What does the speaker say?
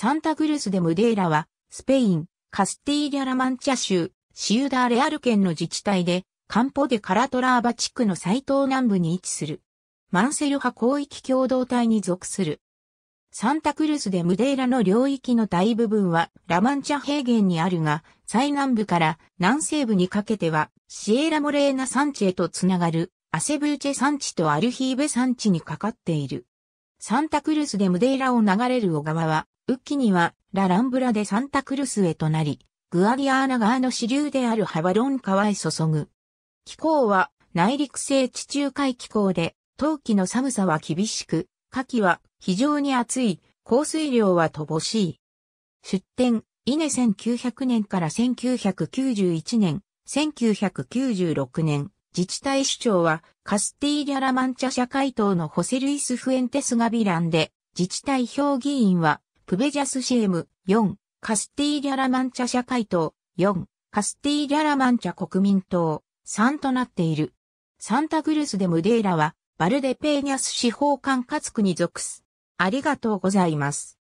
サンタクルスでムデーラは、スペイン、カスティーリャ・ラマンチャ州、シウダーレアル県の自治体で、カンポデカラトラーバ地区の最東南部に位置する。マンセル派広域共同体に属する。サンタクルスでムデーラの領域の大部分はラマンチャ平原にあるが、最南部から南西部にかけてはシエラモレーナ山地へとつながるアセブーチェ山地とアルヒーベ山地にかかっている。サンタクルスでムデーラを流れる小川は雨季にはラランブラでサンタクルスへとなり、グアディアーナ川の支流であるハバロン川へ注ぐ。気候は内陸性地中海気候で、冬季の寒さは厳しく、夏季は非常に暑い、降水量は乏しい。出典、イネ1900年から1991年、1996年、自治体首長はカスティーリャ・ラマンチャ社会党のホセルイス・フエンテス・ガビランで、自治体評議員はプベジャスシエム、4、カスティーリャラマンチャ社会党、4、カスティーリャラマンチャ国民党、3となっている。サンタグルスでムデーラは、バルデペーニャス司法管轄区に属す。ありがとうございます。